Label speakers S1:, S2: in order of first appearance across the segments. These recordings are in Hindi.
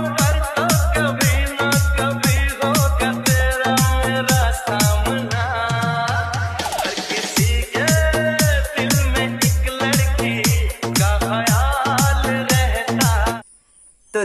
S1: Bye.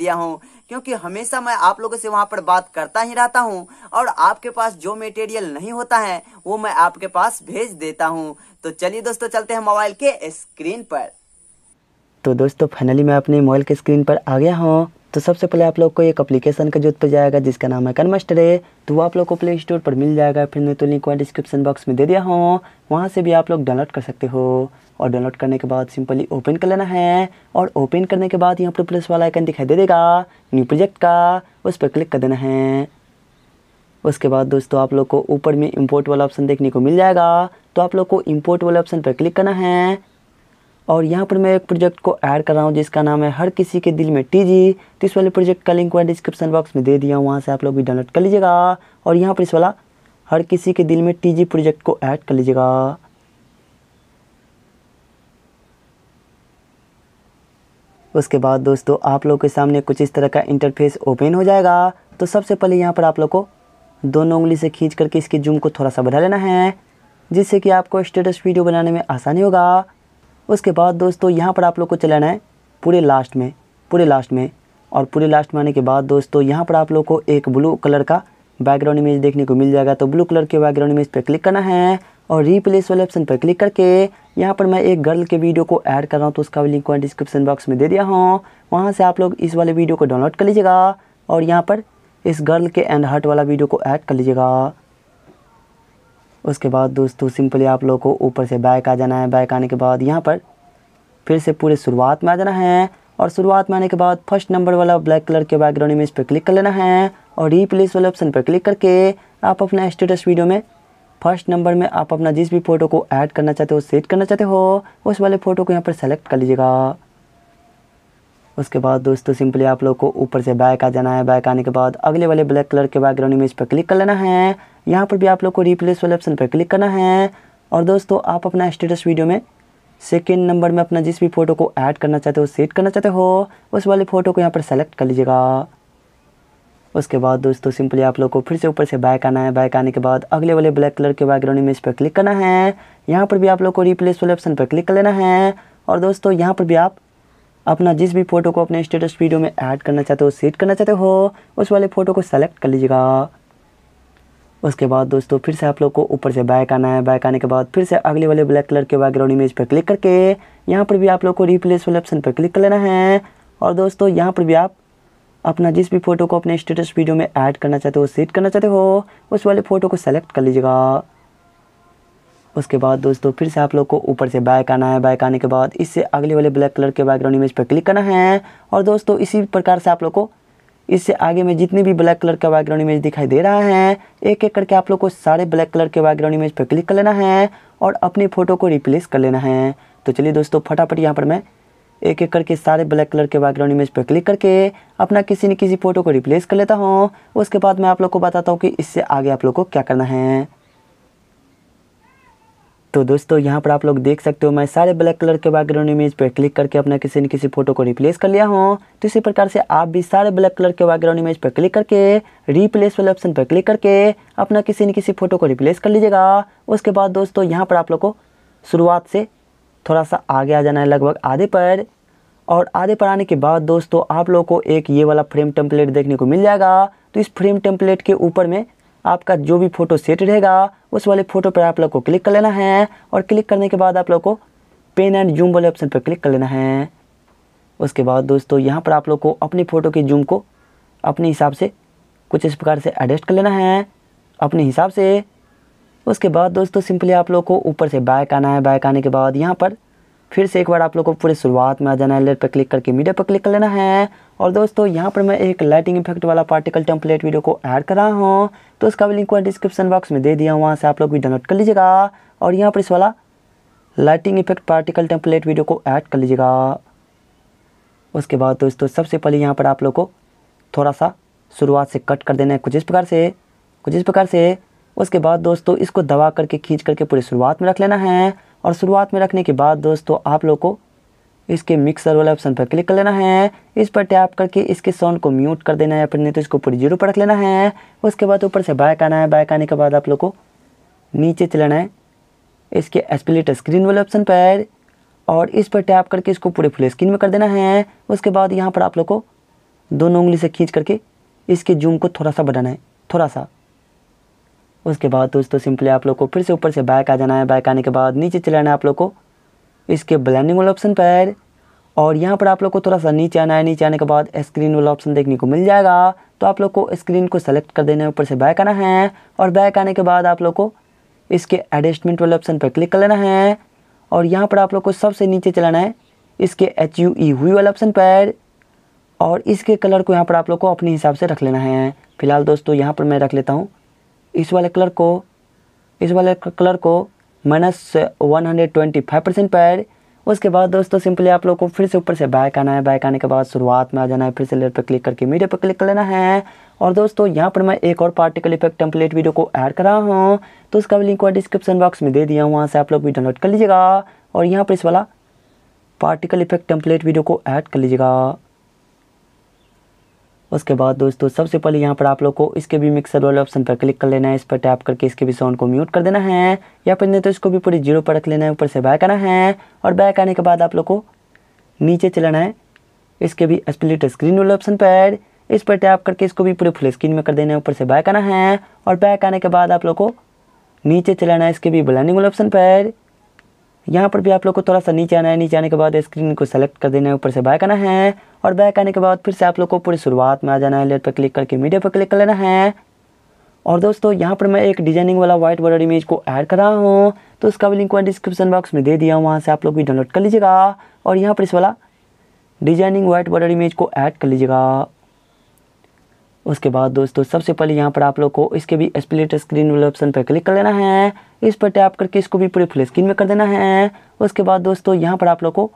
S1: दिया हूँ क्योंकि हमेशा मैं आप लोगों से वहाँ पर बात करता ही रहता हूँ और आपके पास जो मेटेरियल नहीं होता है वो मैं आपके पास भेज देता हूँ तो चलिए दोस्तों चलते हैं मोबाइल के स्क्रीन पर
S2: तो दोस्तों फाइनली मैं अपने मोबाइल के स्क्रीन पर आ गया हूँ तो सबसे पहले आप लोग को एक अप्लीकेशन का जरूरत पड़ जाएगा जिसका नाम है कन्मास्टर है तो वो आप लोग को प्ले स्टोर पर मिल जाएगा फिर मैं तो लिंक वहाँ डिस्क्रिप्शन बॉक्स में दे दिया हूँ वहाँ से भी आप लोग डाउनलोड कर सकते हो और डाउनलोड करने के बाद सिंपली ओपन कर लेना है और ओपन करने के बाद यहाँ पर प्लस वाला आइकन दिखाई दे देगा न्यू प्रोजेक्ट का उस पर क्लिक कर देना है उसके बाद दोस्तों आप लोग को ऊपर में इम्पोर्ट वाला ऑप्शन देखने को मिल जाएगा तो आप लोग को इम्पोर्ट वाले ऑप्शन पर क्लिक करना है और यहाँ पर मैं एक प्रोजेक्ट को ऐड कर रहा हूँ जिसका नाम है हर किसी के दिल में टीजी तो इस वाले प्रोजेक्ट का लिंक मैं डिस्क्रिप्शन बॉक्स में दे दिया हूँ वहाँ से आप लोग भी डाउनलोड कर लीजिएगा और यहाँ पर इस वाला हर किसी के दिल में टीजी प्रोजेक्ट को ऐड कर लीजिएगा उसके बाद दोस्तों आप लोग के सामने कुछ इस तरह का इंटरफेस ओपन हो जाएगा तो सबसे पहले यहाँ पर आप लोग को दोनों उंगली से खींच करके इसके जूम को थोड़ा सा बढ़ा लेना है जिससे कि आपको स्टेटस वीडियो बनाने में आसानी होगा उसके बाद दोस्तों यहाँ पर आप लोग को चलाना है पूरे लास्ट में पूरे लास्ट में और पूरे लास्ट में आने के बाद दोस्तों यहाँ पर आप लोग को एक ब्लू कलर का बैकग्राउंड इमेज देखने को मिल जाएगा तो ब्लू कलर के बैकग्राउंड इमेज पर क्लिक करना है और रीप्लेस वाले ऑप्शन पर क्लिक करके यहाँ पर मैं एक गर्ल के वीडियो को ऐड कर रहा हूँ तो उसका भी लिंक मैं डिस्क्रिप्शन बॉक्स में दे दिया हूँ वहाँ से आप लोग इस वाले वीडियो को डाउनलोड कर लीजिएगा और यहाँ पर इस गर्ल के एंड हार्ट वाला वीडियो को ऐड कर लीजिएगा उसके बाद दोस्तों सिंपली आप लोग को ऊपर से बैक आ जाना है बैक आने के बाद यहाँ पर फिर से पूरे शुरुआत में आ जाना है और शुरुआत में आने के बाद फर्स्ट नंबर वाला ब्लैक कलर के बैकग्राउंड इमेज पर क्लिक कर लेना है और रीप्लेस वाले ऑप्शन पर क्लिक करके आप अपना स्टेटस वीडियो में फर्स्ट नंबर में आप अपना जिस भी फ़ोटो को ऐड करना चाहते हो सेट करना चाहते हो उस वाले फ़ोटो को यहाँ पर सेलेक्ट कर लीजिएगा उसके बाद दोस्तों सिंपली आप लोग को ऊपर से बैक आ जाना है बैक आने के बाद अगले वाले ब्लैक कलर के बैकग्राउंड इमेज पर क्लिक कर लेना है यहाँ पर भी आप लोग को रिप्लेस वाले ऑप्शन पर क्लिक करना है और दोस्तों आप अपना स्टेटस वीडियो में सेकेंड नंबर में अपना जिस भी फ़ोटो को ऐड करना चाहते हो सेट करना चाहते हो उस वाले फ़ोटो को यहाँ पर सेलेक्ट कर लीजिएगा उसके बाद दोस्तों सिंपली आप लोग को फिर से ऊपर से बैक आना है बैक आने के बाद अगले वाले ब्लैक कलर के बैकग्राउंड इमेज पर क्लिक करना है यहाँ पर भी आप लोग को रिप्लेस वाले ऑप्शन पर क्लिक कर लेना है और दोस्तों यहाँ पर भी आप अपना जिस भी फ़ोटो को अपने स्टेटस वीडियो में ऐड करना चाहते हो सेट करना चाहते हो उस वाले फ़ोटो को सेलेक्ट कर लीजिएगा उसके बाद दोस्तों फिर से आप लोग को ऊपर से बैक आना है बैक आने के बाद फिर से अगले वाले ब्लैक कलर के बैकग्राउंड इमेज पर क्लिक करके यहाँ पर भी आप लोग को रिप्लेस वाले ऑप्शन पर क्लिक कर लेना है और दोस्तों यहाँ पर भी आप अपना जिस भी फ़ोटो को अपने स्टेटस वीडियो में ऐड करना चाहते हो सेट करना चाहते हो उस वाले फ़ोटो को सेलेक्ट कर लीजिएगा उसके बाद दोस्तों फिर से आप लोग को ऊपर से बैक आना है बैक आने के बाद इससे अगले वाले ब्लैक कलर के बैकग्राउंड इमेज पर क्लिक करना है और दोस्तों इसी प्रकार से आप लोग को इससे आगे में जितने भी ब्लैक कलर का बैकग्राउंड इमेज दिखाई दे रहा है एक एक करके आप लोग को सारे ब्लैक कलर के बैकग्राउंड इमेज पर क्लिक कर लेना है और अपनी फ़ोटो को रिप्लेस कर लेना है तो चलिए दोस्तों फटाफट यहाँ पर मैं एक एक करके सारे ब्लैक कलर के बैकग्राउंड इमेज पर क्लिक करके अपना किसी न किसी फ़ोटो को रिप्लेस कर लेता हूँ उसके बाद मैं आप लोग को बताता हूँ कि इससे आगे आप लोग को क्या करना है तो दोस्तों यहाँ पर आप लोग देख सकते हो मैं सारे ब्लैक कलर के बैकग्राउंड इमेज पर क्लिक करके अपना किसी न किसी फोटो को रिप्लेस कर लिया हूँ तो इसी प्रकार से आप भी सारे ब्लैक कलर के बैकग्राउंड इमेज पर क्लिक करके रिप्लेस वाले ऑप्शन पर क्लिक करके अपना किसी न किसी फोटो को रिप्लेस कर लीजिएगा उसके बाद दोस्तों यहाँ पर आप लोग को शुरुआत से थोड़ा सा आगे आ जाना है लगभग आधे पर और आधे पर आने के बाद दोस्तों आप लोगों को एक ये वाला फ्रेम टेम्पलेट देखने को मिल जाएगा तो इस फ्रेम टेम्पलेट के ऊपर में आपका जो भी फ़ोटो सेट रहेगा उस वाले फ़ोटो पर आप लोग को क्लिक कर लेना है और क्लिक करने के बाद आप लोग को पेन एंड जूम वाले ऑप्शन पर क्लिक कर लेना है उसके बाद दोस्तों यहाँ पर आप लोग को अपनी फ़ोटो के जूम को अपने हिसाब से कुछ इस प्रकार से एडजस्ट कर लेना है अपने हिसाब से उसके बाद दोस्तों सिंपली आप लोग को ऊपर से बैक आना है बैक आने के बाद यहाँ पर फिर से एक बार आप लोग को पूरे शुरुआत में आ जाना है लेट पर क्लिक करके मीडिया पर क्लिक कर लेना है और दोस्तों यहाँ पर मैं एक लाइटिंग इफेक्ट वाला पार्टिकल टेम्पलेट वीडियो को ऐड कर रहा हूँ तो उसका भी लिंक डिस्क्रिप्शन बॉक्स में दे दिया वहाँ से आप लोग भी डाउनलोड कर लीजिएगा और यहाँ पर इस वाला lighting effect particle template video को ऐड कर लीजिएगा उसके बाद दोस्तों सबसे पहले यहाँ पर आप लोग को थोड़ा सा शुरुआत से कट कर देना है कुछ इस प्रकार से कुछ इस प्रकार से उसके बाद दोस्तों इसको दबा करके खींच करके पूरी शुरुआत में रख लेना है और शुरुआत में रखने के बाद दोस्तों आप लोग को इसके मिक्सर वाले ऑप्शन पर क्लिक कर लेना है इस पर टैप करके इसके साउंड को म्यूट कर देना है फिर नहीं तो इसको पूरी जीरो पर रख लेना है उसके बाद ऊपर से बाइक आना है बाइक आने के बाद आप लोग को नीचे चलाना है इसके एस्पिलेटर स्क्रीन वाले ऑप्शन पर और इस पर टैप करके इसको पूरे फुल स्क्रीन में कर देना है उसके बाद यहाँ पर आप लोग को दोनों उंगली से खींच करके इसके जूम को थोड़ा सा बढ़ाना है थोड़ा सा उसके बाद दोस्तों सिंपली आप लोग को फिर से ऊपर से बैक आ जाना है बैक आने के बाद नीचे चलाना है आप लोग को इसके ब्लैंडिंग वाला ऑप्शन पर और यहाँ पर आप लोग को थोड़ा सा नीचे आना है नीचे आने के बाद स्क्रीन वाला ऑप्शन देखने को मिल जाएगा तो आप लोग को स्क्रीन को सेलेक्ट कर देना है ऊपर से बैक आना है और बैक आने के बाद आप लोग को इसके एडजस्टमेंट वाले ऑप्शन पर क्लिक कर लेना है और यहाँ पर आप लोग को सबसे नीचे चलाना है इसके एच यू ई हुई वाले ऑप्शन पर और इसके कलर को यहाँ पर आप लोग को अपने हिसाब से रख लेना है फिलहाल दोस्तों यहाँ पर मैं रख लेता हूँ इस वाले कलर को इस वाले कलर को minus one hundred twenty five percent पर उसके बाद दोस्तों सिंपली आप लोग को फिर से ऊपर से बैक आना है बैक आने के बाद शुरुआत में आ जाना है फिर से लेयर पर क्लिक करके मीडिया पर क्लिक कर लेना है और दोस्तों यहाँ पर मैं एक और पार्टिकल इफेक्ट टेम्पलेट वीडियो को ऐड कर रहा हूँ तो उसका भी लिंक डिस्क्रिप्शन बॉक्स में दे दिया हूँ वहाँ से आप लोग भी डाउनलोड कर लीजिएगा और यहाँ पर इस वाला पार्टिकल इफेक्ट टेम्पलेट वीडियो को ऐड कर लीजिएगा उसके बाद दोस्तों सबसे पहले यहाँ पर आप लोग को इसके भी मिक्सर वाले ऑप्शन पर क्लिक कर लेना है इस पर टैप करके इसके भी साउंड को म्यूट कर देना है या फिर नहीं तो इसको भी पूरी जीरो पर रख लेना है ऊपर से बैक आना है और बैक आने के बाद आप लोग को नीचे चलाना है इसके भी स्प्लिट स्क्रीन वाले ऑप्शन पर इस पर टैप करके इसको भी पूरे फुल स्क्रीन में कर देना है ऊपर से बैक आना है और बैक आने के बाद आप लोग को नीचे चलाना है इसके भी ब्लैंडिंग वाले ऑप्शन पर यहाँ पर भी आप लोग को थोड़ा सा नीचे आना है नीचे आने के बाद स्क्रीन को सेलेक्ट कर देना है ऊपर से बैक आना है और बैक आने के बाद फिर से आप लोग को पूरी शुरुआत में आ जाना है लेट पर क्लिक करके मीडिया पर क्लिक कर लेना है और दोस्तों यहाँ पर मैं एक डिजाइनिंग वाला व्हाइट बॉर्डर इमेज को ऐड कर रहा हूँ तो उसका भी लिंक मैं डिस्क्रिप्शन बॉक्स में दे दिया हूँ वहाँ से आप लोग भी डाउनलोड कर लीजिएगा और यहाँ पर इस वाला डिजाइनिंग व्हाइट बॉर्डर इमेज को ऐड कर लीजिएगा उसके बाद दोस्तों सबसे पहले यहाँ पर आप लोग को इसके भी स्प्लिट स्क्रीन वाले ऑप्शन पर क्लिक कर लेना है इस पर टैप करके इसको भी पूरे फुल स्क्रीन में कर देना है उसके बाद दोस्तों यहाँ पर आप लोग को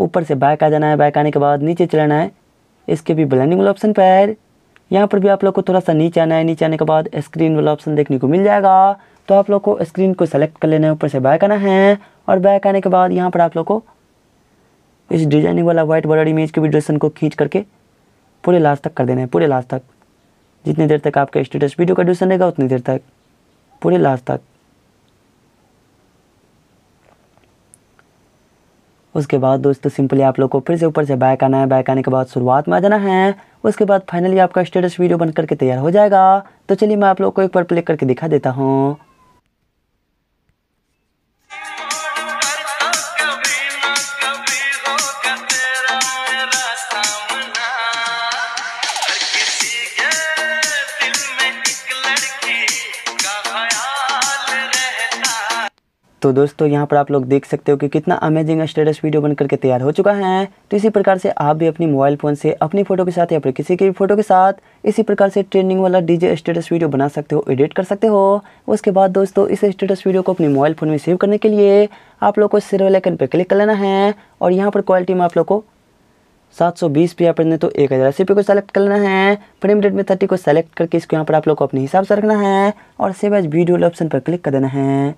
S2: ऊपर से बैक आ जाना है बैक आने के बाद नीचे चलाना है इसके भी ब्लैंडिंग वाले ऑप्शन पर यहाँ पर भी आप लोग को थोड़ा सा नीचे आना है नीचे आने के बाद स्क्रीन वाला ऑप्शन देखने को मिल जाएगा तो आप लोग को स्क्रीन को सेलेक्ट कर लेना है ऊपर से बैक आना है और बैक आने के बाद यहाँ पर आप लोग को इस डिजाइनिंग वाला व्हाइट बॉर्डर इमेज के भी ड्रेसन को खींच करके पूरे लास्ट तक कर देना है पूरे लास्ट तक जितनी देर तक आपका स्टेटस वीडियो का ड्यूशन रहेगा उतनी देर तक पूरे लास्ट तक उसके बाद दोस्तों सिंपली आप लोग को फिर से ऊपर से बैक आना है बैक आने के बाद शुरुआत में आ जाना है उसके बाद फाइनली आपका स्टेटस वीडियो बन करके तैयार हो जाएगा तो चलिए मैं आप लोग को एक बार प्ले करके दिखा देता हूँ तो दोस्तों यहाँ पर आप लोग देख सकते हो कि कितना अमेजिंग स्टेटस वीडियो बन करके तैयार हो चुका है तो इसी प्रकार से आप भी अपनी मोबाइल फ़ोन से अपनी फ़ोटो के साथ या फिर किसी की भी फ़ोटो के साथ इसी प्रकार से ट्रेंडिंग वाला डीजे स्टेटस वीडियो बना सकते हो एडिट कर सकते हो उसके बाद दोस्तों इस स्टेटस वीडियो को अपने मोबाइल फ़ोन में सेव करने के लिए आप लोग को सिर वाले पर क्लिक कर लेना है और यहाँ पर क्वालिटी में आप लोग को सात सौ बीस पी आपने तो एक हज़ार अस्सी पे को सेलेक्ट कर लेना है फ्रेम रेट में थर्टी को सेलेक्ट करके इसको यहाँ पर आप लोग को अपने हिसाब से रखना है और सेव एज वीडियो ऑप्शन पर क्लिक कर देना है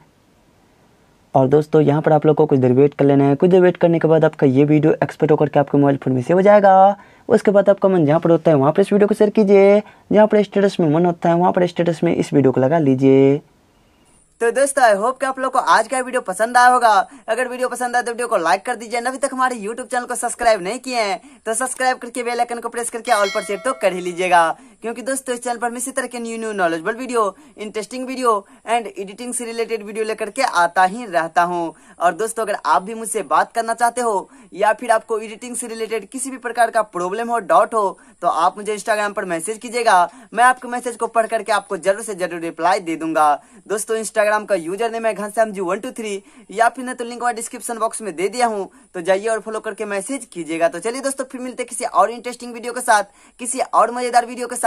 S2: और दोस्तों यहाँ पर आप लोग को कुछ देर वेट कर लेना है कुछ देर वेट करने के बाद आपका ये वीडियो एक्सपर्ट होकर के आपके मोबाइल फ़ोन में सेव हो जाएगा उसके बाद आपका मन जहाँ पर होता है वहाँ पर इस वीडियो को शेयर कीजिए जहाँ पर स्टेटस में मन होता है वहाँ पर स्टेटस में इस वीडियो को लगा लीजिए
S1: तो दोस्तों आई होप कि आप लोग को आज का वीडियो पसंद आया होगा अगर वीडियो पसंद आए तो वीडियो को लाइक कर दीजिए अभी तक हमारे YouTube चैनल को सब्सक्राइब नहीं किए हैं तो सब्सक्राइब करके बेल आइकन को प्रेस करके ऑल पर सेट तो कर ही लीजिएगा क्योंकि दोस्तों इस चैनल पर मैं इसी तरह के new new knowledgeable video interesting video and editing से रिलेटेड वीडियो लेकर के आता ही रहता हूँ और दोस्तों अगर आप भी मुझसे बात करना चाहते हो या फिर आपको एडिटिंग से रिलेटेड किसी भी प्रकार का प्रॉब्लम हो डाउट हो तो आप मुझे इंस्टाग्राम पर मैसेज कीजिएगा मैं आपके मैसेज को पढ़ करके आपको जरूर से जरूर रिप्लाई दे दूंगा दोस्तों इंस्टाग्राम का यूजर नेम है Ghanshyam ji one two three या फिर तो लिंक डिस्क्रिप्शन बॉक्स में दे दिया हूँ तो जाइए और फॉलो करके मैसेज कीजिएगा तो चलिए दोस्तों फिर मिलते किसी और इंटरेस्टिंग वीडियो के साथ किसी और मजेदार वीडियो के साथ